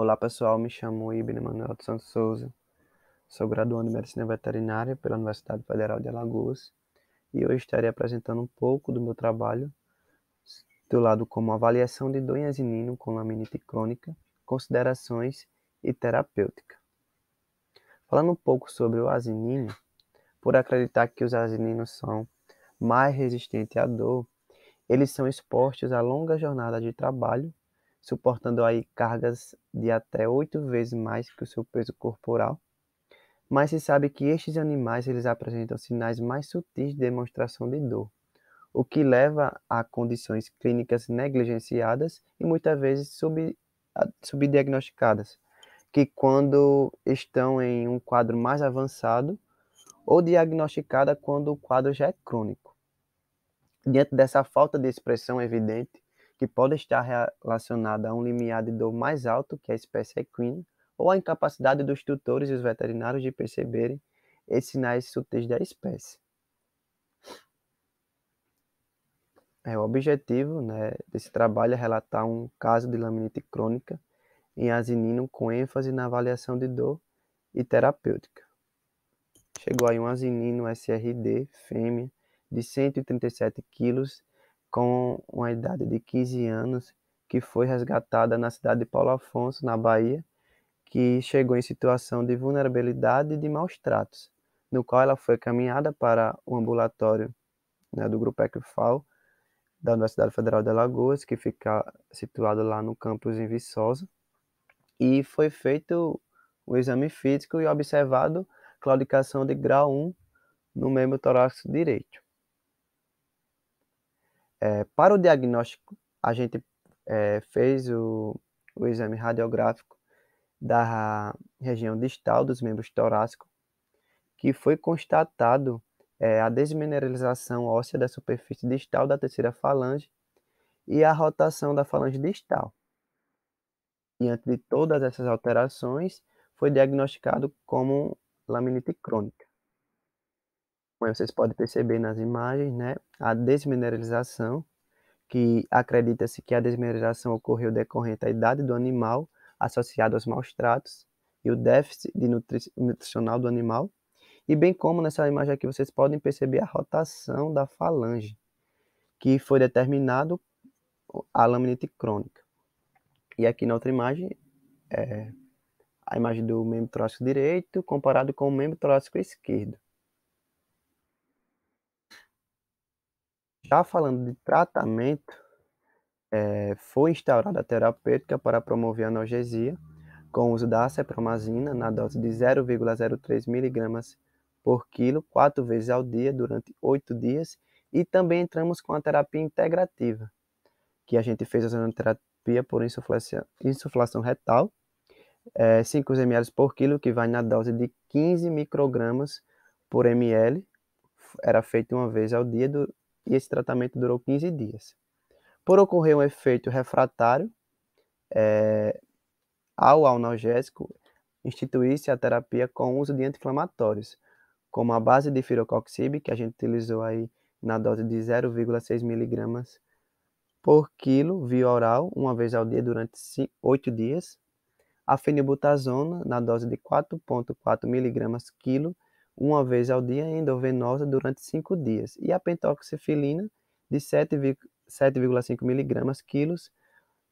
Olá pessoal, me chamo Ibn Manuel de Santos Souza, sou graduando em Medicina Veterinária pela Universidade Federal de Alagoas e hoje estarei apresentando um pouco do meu trabalho do lado como Avaliação de Doenzinino com Laminite Crônica, Considerações e Terapêutica. Falando um pouco sobre o azinino, por acreditar que os azininos são mais resistentes à dor, eles são expostos a longa jornada de trabalho suportando aí cargas de até oito vezes mais que o seu peso corporal. Mas se sabe que estes animais eles apresentam sinais mais sutis de demonstração de dor, o que leva a condições clínicas negligenciadas e muitas vezes sub, subdiagnosticadas, que quando estão em um quadro mais avançado ou diagnosticada quando o quadro já é crônico. Diante dessa falta de expressão evidente, que pode estar relacionada a um limiar de dor mais alto que é a espécie equina ou a incapacidade dos tutores e os veterinários de perceberem esses sinais sutis da espécie. É, o objetivo né, desse trabalho é relatar um caso de laminite crônica em asinino com ênfase na avaliação de dor e terapêutica. Chegou aí um asinino SRD fêmea de 137 quilos com uma idade de 15 anos, que foi resgatada na cidade de Paulo Afonso, na Bahia, que chegou em situação de vulnerabilidade e de maus tratos, no qual ela foi caminhada para o ambulatório né, do Grupo ECFAL, da Universidade Federal de Alagoas, que fica situado lá no campus em Viçosa, e foi feito o exame físico e observado claudicação de grau 1 no membro torácico direito. É, para o diagnóstico, a gente é, fez o, o exame radiográfico da região distal dos membros torácicos, que foi constatado é, a desmineralização óssea da superfície distal da terceira falange e a rotação da falange distal. Diante de todas essas alterações, foi diagnosticado como laminite crônica como vocês podem perceber nas imagens, né, a desmineralização, que acredita-se que a desmineralização ocorreu decorrente à idade do animal, associado aos maus tratos e o déficit de nutri nutricional do animal, e bem como nessa imagem aqui vocês podem perceber a rotação da falange, que foi determinado a laminite crônica. E aqui na outra imagem, é a imagem do membro torácico direito comparado com o membro torácico esquerdo. está falando de tratamento, é, foi instaurada a terapêutica para promover a analgesia com o uso da acepromazina na dose de 0,03 mg por quilo, quatro vezes ao dia, durante oito dias, e também entramos com a terapia integrativa, que a gente fez usando terapia por insuflação, insuflação retal, é, 5 ml por quilo, que vai na dose de 15 microgramas por ml, era feito uma vez ao dia do, e esse tratamento durou 15 dias. Por ocorrer um efeito refratário é, ao analgésico, instituir-se a terapia com uso de anti-inflamatórios, como a base de firocoxib, que a gente utilizou aí na dose de 0,6 miligramas por quilo via oral, uma vez ao dia durante 8 dias, a fenibutazona na dose de 4,4 miligramas quilo uma vez ao dia endovenosa durante cinco dias, e a pentoxifilina de 7,5 miligramas quilos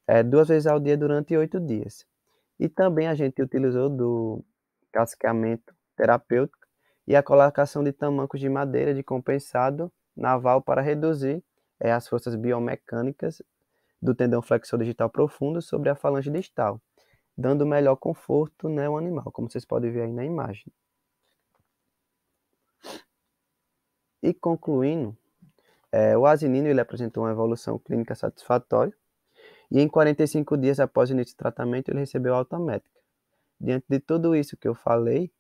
é, duas vezes ao dia durante oito dias. E também a gente utilizou do casqueamento terapêutico e a colocação de tamancos de madeira de compensado naval para reduzir é, as forças biomecânicas do tendão flexor digital profundo sobre a falange distal, dando melhor conforto né, ao animal, como vocês podem ver aí na imagem. E concluindo, é, o azinino ele apresentou uma evolução clínica satisfatória e em 45 dias após o início do tratamento ele recebeu alta médica. Diante de tudo isso que eu falei,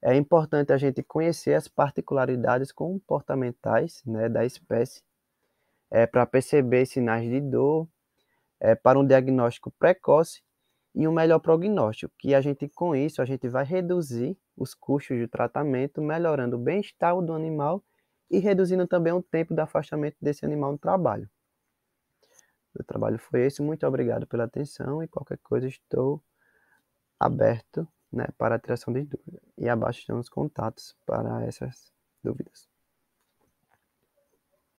é importante a gente conhecer as particularidades comportamentais né, da espécie é, para perceber sinais de dor, é, para um diagnóstico precoce e um melhor prognóstico, que a gente com isso a gente vai reduzir os custos de tratamento, melhorando o bem-estar do animal e reduzindo também o tempo do afastamento desse animal no trabalho. Meu trabalho foi esse, muito obrigado pela atenção e qualquer coisa estou aberto né, para a tiração de dúvidas. E abaixo estão os contatos para essas dúvidas.